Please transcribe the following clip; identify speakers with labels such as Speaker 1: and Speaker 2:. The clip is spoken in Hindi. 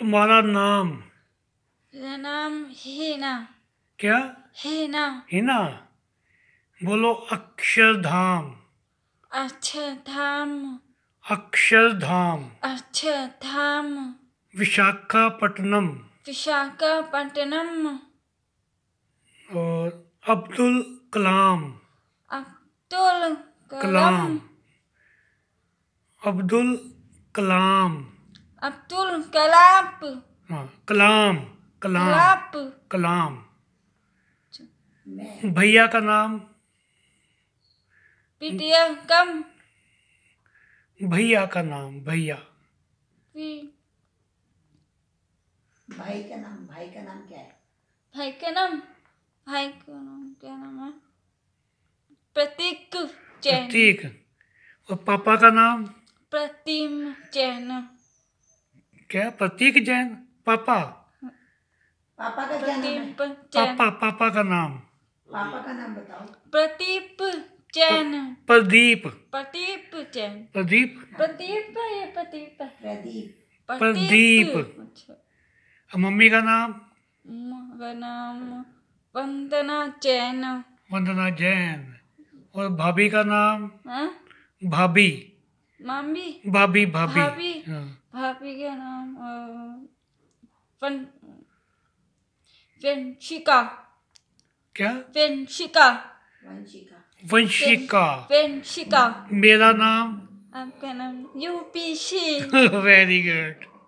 Speaker 1: तुम्हारा नाम
Speaker 2: नाम हिना क्या हिना
Speaker 1: हिना बोलो अक्षरधाम
Speaker 2: अक्षरधाम
Speaker 1: अक्षरधाम
Speaker 2: अक्षरधाम
Speaker 1: विशाखापट्टनम
Speaker 2: विशाखापट्टनम
Speaker 1: और अब्दुल कलाम
Speaker 2: अब्दुल कलाम
Speaker 1: अब्दुल कलाम
Speaker 2: अब्दुल हाँ, कलाप कलाम कलाम
Speaker 1: अच्छा, कलाम भैया का नाम कम भैया का नाम भैया भाई का नाम भाई का नाम क्या है
Speaker 2: भाई का नाम भाई का नाम क्या नाम है प्रतीक चैन
Speaker 1: प्रतीक और पापा का नाम
Speaker 2: प्रतिम चैन
Speaker 1: क्या प्रतीक जैन पापा
Speaker 2: पापा का क्या नाम पापा
Speaker 1: पापा का नाम
Speaker 2: पापा का नाम बताओ प्रतीप जैन प्रदीप प्रदीप जैन प्रदीप प्रदीप ये प्रदीप प्रदीप प्रदीप
Speaker 1: अच्छा। मम्मी का नाम
Speaker 2: का नाम वंदना जैन
Speaker 1: वंदना जैन और भाभी का नाम हाँ? भाभी मामी भाभी भाभी भाभी हाँ।
Speaker 2: भाभी के नाम वन वंशिका क्या वंशिका
Speaker 1: वंशिका
Speaker 2: वंशिका मेरा नाम आपका नाम यूपीसी
Speaker 1: वेरी गुड